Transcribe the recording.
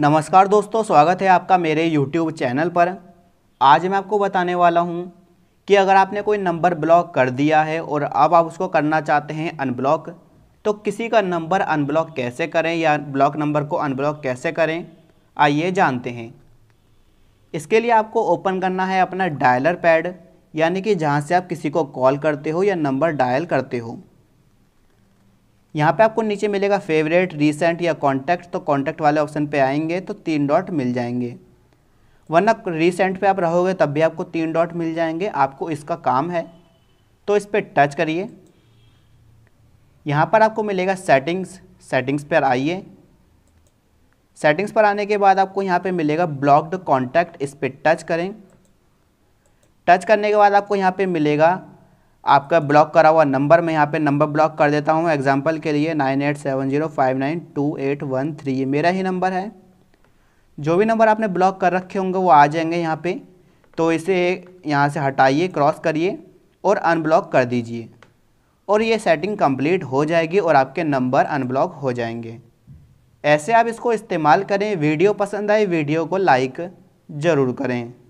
नमस्कार दोस्तों स्वागत है आपका मेरे YouTube चैनल पर आज मैं आपको बताने वाला हूं कि अगर आपने कोई नंबर ब्लॉक कर दिया है और अब आप उसको करना चाहते हैं अनब्लॉक तो किसी का नंबर अनब्लॉक कैसे करें या ब्लॉक नंबर को अनब्लॉक कैसे करें आइए जानते हैं इसके लिए आपको ओपन करना है अपना डायलर पैड यानी कि जहाँ से आप किसी को कॉल करते हो या नंबर डायल करते हो यहाँ पे आपको नीचे मिलेगा फेवरेट रिसेंट या कॉन्टैक्ट तो कॉन्टैक्ट वाले ऑप्शन पे आएंगे तो तीन डॉट मिल जाएंगे वरना रिसेंट पे आप रहोगे तब भी आपको तीन डॉट मिल जाएंगे आपको इसका काम है तो इस पर टच करिए यहाँ पर आपको मिलेगा सेटिंग्स सेटिंग्स पर आइए सेटिंग्स पर आने के बाद आपको यहाँ पे मिलेगा ब्लॉक्ड कॉन्टैक्ट इस पर टच करें टच करने के बाद आपको यहाँ पे मिलेगा आपका ब्लॉक करा हुआ नंबर मैं यहाँ पे नंबर ब्लॉक कर देता हूँ एग्जाम्पल के लिए nine eight seven zero five nine two eight one three ये मेरा ही नंबर है जो भी नंबर आपने ब्लॉक कर रखे होंगे वो आ जाएंगे यहाँ पे तो इसे यहाँ से हटाइए क्रॉस करिए और अनब्लॉक कर दीजिए और ये सेटिंग कम्प्लीट हो जाएगी और आपके नंबर अनब्लॉक हो जाएंगे ऐसे आप इसको इस्तेमाल करें वीडियो पसंद आए वीडियो को लाइक ज़रूर करें